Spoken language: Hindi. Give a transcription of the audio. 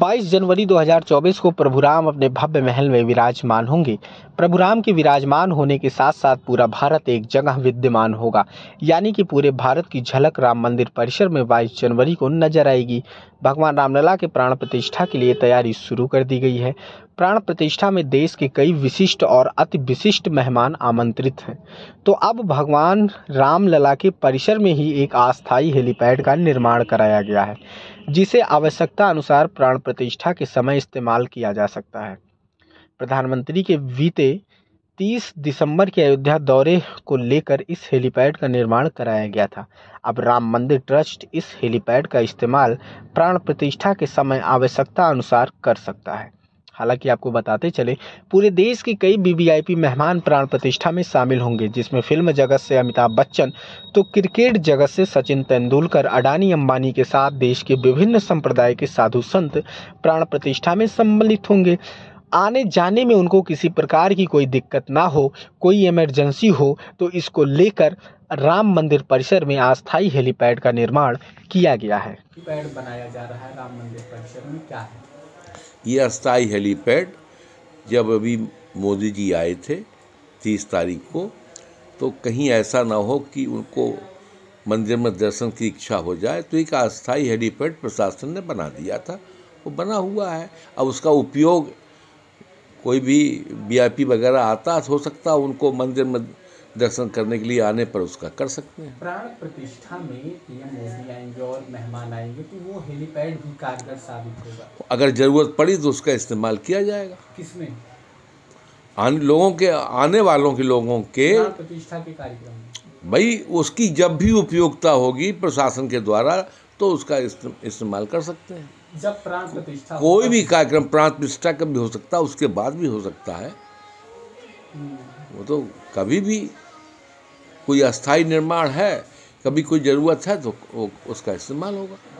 22 जनवरी 2024 को प्रभु राम अपने भव्य महल में विराजमान होंगे प्रभु राम के विराजमान होने के साथ साथ पूरा भारत एक जगह विद्यमान होगा यानी कि पूरे भारत की झलक राम मंदिर परिसर में 22 जनवरी को नजर आएगी भगवान रामलला के प्राण प्रतिष्ठा के लिए तैयारी शुरू कर दी गई है प्राण प्रतिष्ठा में देश के कई विशिष्ट और अति विशिष्ट मेहमान आमंत्रित हैं तो अब भगवान रामलला के परिसर में ही एक अस्थायी हेलीपैड का निर्माण कराया गया है जिसे आवश्यकता अनुसार प्राण प्रतिष्ठा के समय इस्तेमाल किया जा सकता है प्रधानमंत्री के बीते 30 दिसंबर के अयोध्या दौरे को लेकर इस हेलीपैड का निर्माण कराया गया था अब राम मंदिर ट्रस्ट इस हेलीपैड का इस्तेमाल प्राण प्रतिष्ठा के समय आवश्यकता अनुसार कर सकता है हालांकि आपको बताते चले पूरे देश के कई वीवीआईपी मेहमान प्राण प्रतिष्ठा में शामिल होंगे जिसमें फिल्म जगत से अमिताभ बच्चन तो क्रिकेट जगत से सचिन तेंदुलकर अडानी अंबानी के साथ देश के विभिन्न संप्रदाय के साधु संत प्राण प्रतिष्ठा में सम्मिलित होंगे आने जाने में उनको किसी प्रकार की कोई दिक्कत ना हो कोई इमरजेंसी हो तो इसको लेकर राम मंदिर परिसर में अस्थायी हेलीपैड का निर्माण किया गया है हेलीपैड बनाया जा रहा है राम मंदिर परिसर में क्या है ये अस्थाई हेलीपैड जब अभी मोदी जी आए थे तीस तारीख को तो कहीं ऐसा ना हो कि उनको मंदिर में दर्शन की इच्छा हो जाए तो एक अस्थाई हेलीपैड प्रशासन ने बना दिया था वो बना हुआ है अब उसका उपयोग कोई भी वीआईपी वगैरह आता तो हो सकता उनको मंदिर में दर्शन करने के लिए आने पर उसका कर सकते हैं प्राण प्रतिष्ठा में पीएम मोदी आएंगे और मेहमान आएंगे तो वो हेलीपैड भी कारगर साबित होगा अगर ज़रूरत पड़ी तो उसका इस्तेमाल किया जाएगा किसमें आने लोगों के आने वालों के लोगों के प्रतिष्ठा के कार्यक्रम भाई उसकी जब भी उपयोगिता होगी प्रशासन के द्वारा तो उसका इस्तेमाल कर सकते हैं जब प्राण प्रतिष्ठा कोई भी कार्यक्रम प्राण प्रतिष्ठा का भी हो सकता है उसके बाद भी हो सकता है हम्म। वो तो कभी भी कोई अस्थाई निर्माण है कभी कोई ज़रूरत है तो उसका इस्तेमाल होगा